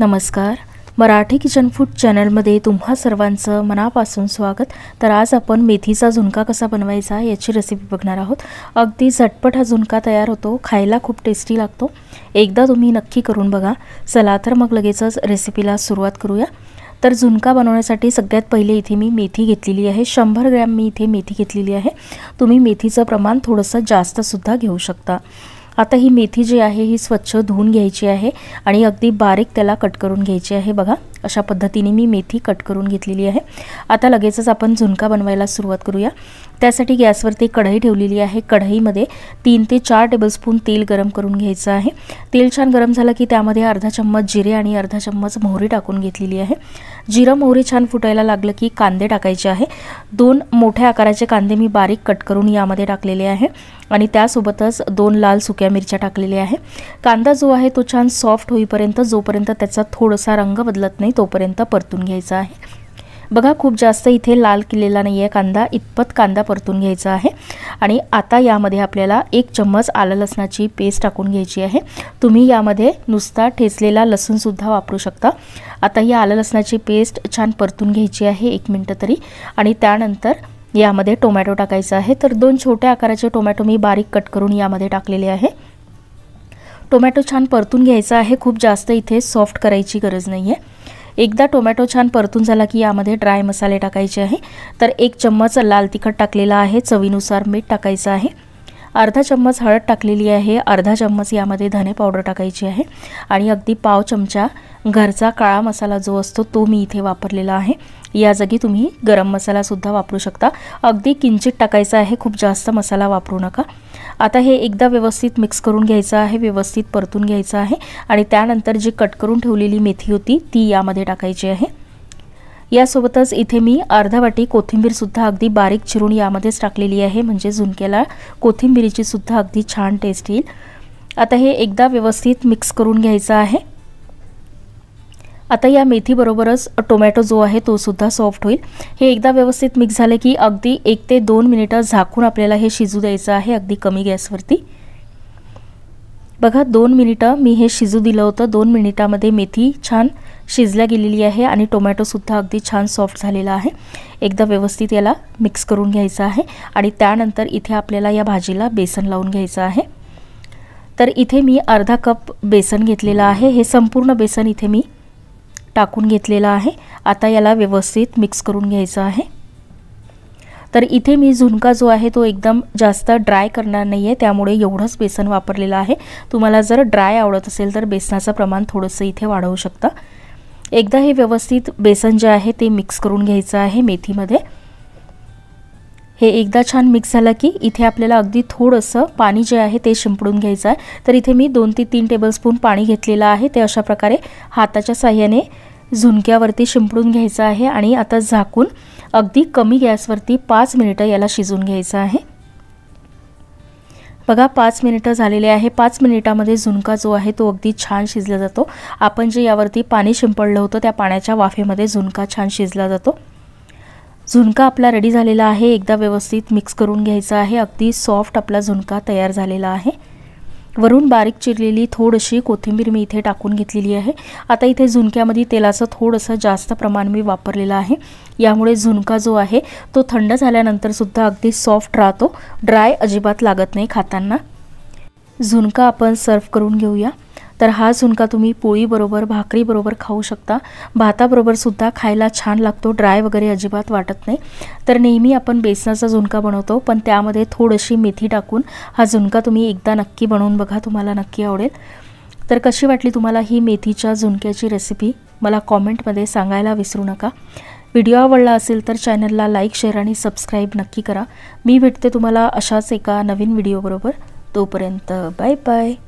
नमस्कार Marathi kitchen food चॅनलमध्ये तुम्हा सर्वांचं मनापासून स्वागत तर आज आपण मेथीचा झुणका कसा बनवायचा याची रेसिपी बघणार आहोत अगदी झटपट हा झुणका तयार होतो खायला खूप टेस्टी लागतो एकदा तुम्ही नक्की करून बघा चला तर मग लगेचच रेसिपीला सुरुवात करूया तर झुणका बनवण्यासाठी सगळ्यात पहिले इथे मी मेथी घेतलेली आहे शंभर ग्रॅम मी इथे मेथी घेतलेली आहे तुम्ही मेथीचं प्रमाण थोडंसं जास्तसुद्धा घेऊ शकता आता ही मेथी जी आहे ही स्वच्छ धुवून घ्यायची आहे आणि अगदी बारीक त्याला कट करून घ्यायची आहे बघा अशा पद्धतीने मी मेथी कट करून घेतलेली आहे आता लगेचच आपण झुणका बनवायला सुरुवात करूया त्यासाठी गॅसवरती कढई ठेवलेली आहे कढईमध्ये तीन ते चार टेबलस्पून तेल गरम करून घ्यायचं आहे तेल छान गरम झालं की त्यामध्ये अर्धा चम्मच जिरे आणि अर्धा चम्मच मोहरी टाकून घेतलेली आहे जिरं मोहरी छान फुटायला लागलं की कांदे टाकायचे आहे दोन मोठ्या आकाराचे कांदे मी बारीक कट करून यामध्ये टाकलेले आहे आणि त्यासोबतच दोन लाल सुक्या मिरच्या टाकलेल्या आहे कांदा जो आहे तो छान सॉफ्ट होईपर्यंत जोपर्यंत त्याचा थोडासा रंग बदलत नाही नाही तोपर्यंत परतून घ्यायचा आहे बघा खूप जास्त इथे लाल केलेला नाही आहे कांदा इतपत कांदा परतून घ्यायचा आहे आणि आता यामध्ये आपल्याला एक चम्मच आलं लसणाची पेस्ट टाकून घ्यायची आहे तुम्ही यामध्ये नुसता ठेचलेला लसूणसुद्धा वापरू शकता आता ही आलं लसणाची पेस्ट छान परतून घ्यायची आहे एक मिनटं तरी आणि त्यानंतर यामध्ये टोमॅटो टाकायचा आहे तर दोन छोट्या आकाराचे टोमॅटो मी बारीक कट करून यामध्ये टाकलेले आहे टोमॅटो छान परतून घ्यायचा आहे खूप जास्त इथे सॉफ्ट करायची गरज नाही आहे एकदा टोमॅटो छान परतून झाला की यामध्ये ड्राय मसाले टाकायचे आहे तर एक चम्मच लाल तिखट टाकलेला आहे चवीनुसार मीठ टाकायचं आहे अर्धा चम्मच हळद टाकलेली आहे अर्धा चम्मच यामध्ये धने पावडर टाकायची आहे आणि अगदी पाव चमचा घरचा काळा मसाला जो असतो तो मी इथे वापरलेला आहे या जागी तुम्ही गरम मसालासुद्धा वापरू शकता अगदी किंचित टाकायचा आहे खूप जास्त मसाला वापरू नका आता हे एकदा व्यवस्थित मिक्स करून घ्यायचं आहे व्यवस्थित परतून घ्यायचं आहे आणि त्यानंतर जी कट करून ठेवलेली मेथी होती ती यामध्ये टाकायची आहे यासोबतच इथे मी अर्धा वाटी कोथिंबीरसुद्धा अगदी बारीक चिरून यामध्येच टाकलेली आहे म्हणजे झुणक्याला सुद्धा अगदी छान टेस्ट येईल आता हे एकदा व्यवस्थित मिक्स करून घ्यायचं आहे आता या मेथीबरोबरच टोमॅटो जो आहे तो सुद्धा सॉफ्ट होईल हे एकदा व्यवस्थित मिक्स झाले की अगदी एक ते दोन मिनिटं झाकून आपल्याला हे शिजू द्यायचं आहे अगदी कमी गॅसवरती बघा दोन मिनिटं मी हे शिजू दिलं होतं दोन मिनिटामध्ये मेथी छान शिजल्या गेलेली आहे आणि टोमॅटोसुद्धा अगदी छान सॉफ्ट झालेला आहे एकदा व्यवस्थित याला मिक्स करून घ्यायचं आहे आणि त्यानंतर इथे आपल्याला या भाजीला बेसन लावून घ्यायचं आहे तर इथे मी अर्धा कप बेसन घेतलेलं आहे हे संपूर्ण बेसन इथे मी टाकून घेतलेला आहे आता याला व्यवस्थित मिक्स करून घ्यायचं आहे तर इथे मी झुणका जो आहे तो एकदम जास्त ड्राय करणार नाही आहे त्यामुळे एवढंच बेसन वापरलेलं आहे तुम्हाला जर ड्राय आवडत असेल तर बेसनाचं प्रमाण थोडंसं इथे वाढवू शकता एकदा हे व्यवस्थित बेसन जे आहे ते मिक्स करून घ्यायचं आहे मेथीमध्ये हे एकदा छान मिक्स झालं की इथे आपल्याला अगदी थोडंसं पाणी जे आहे ते शिंपडून घ्यायचं आहे तर इथे मी दोन ते तीन टेबलस्पून पाणी घेतलेलं आहे ते अशा प्रकारे हाताच्या साह्याने झुणक्यावरती शिंपडून घ्यायचं आहे आणि आता झाकून अगदी कमी गॅसवरती पाच मिनिटं याला शिजून घ्यायचं आहे बघा पाच मिनिटं झालेले आहे पाच मिनिटामध्ये झुणका जो आहे तो अगदी छान शिजला जातो आपण जे यावरती पाणी शिंपडलं होतं त्या पाण्याच्या वाफेमध्ये झुणका छान शिजला जातो झुणका आपला रेडी झालेला आहे एकदा व्यवस्थित मिक्स करून घ्यायचा आहे अगदी सॉफ्ट आपला झुणका तयार झालेला आहे वरून बारीक चिरलेली थोडीशी कोथिंबीर मी इथे टाकून घेतलेली आहे आता इथे झुणक्यामध्ये तेलाचं थोडंसं जास्त प्रमाण मी वापरलेलं आहे यामुळे झुणका जो आहे तो थंड झाल्यानंतरसुद्धा अगदी सॉफ्ट राहतो ड्राय अजिबात लागत नाही खाताना झुणका आपण सर्व करून घेऊया तर हा झुणका तुम्ही पोळीबरोबर भाकरीबरोबर खाऊ शकता भाताबरोबरसुद्धा खायला छान लागतो ड्राय वगैरे अजिबात वाटत नाही तर नेहमी आपण बेसनाचा झुणका बनवतो पण त्यामध्ये थोडीशी मेथी टाकून हा झुणका तुम्ही एकदा नक्की बनवून बघा तुम्हाला नक्की आवडेल तर कशी वाटली तुम्हाला ही मेथीच्या झुणक्याची रेसिपी मला कॉमेंटमध्ये सांगायला विसरू नका व्हिडिओ आवडला असेल तर चॅनलला लाईक शेअर आणि सबस्क्राईब नक्की करा मी भेटते तुम्हाला अशाच एका नवीन व्हिडिओबरोबर तोपर्यंत बाय बाय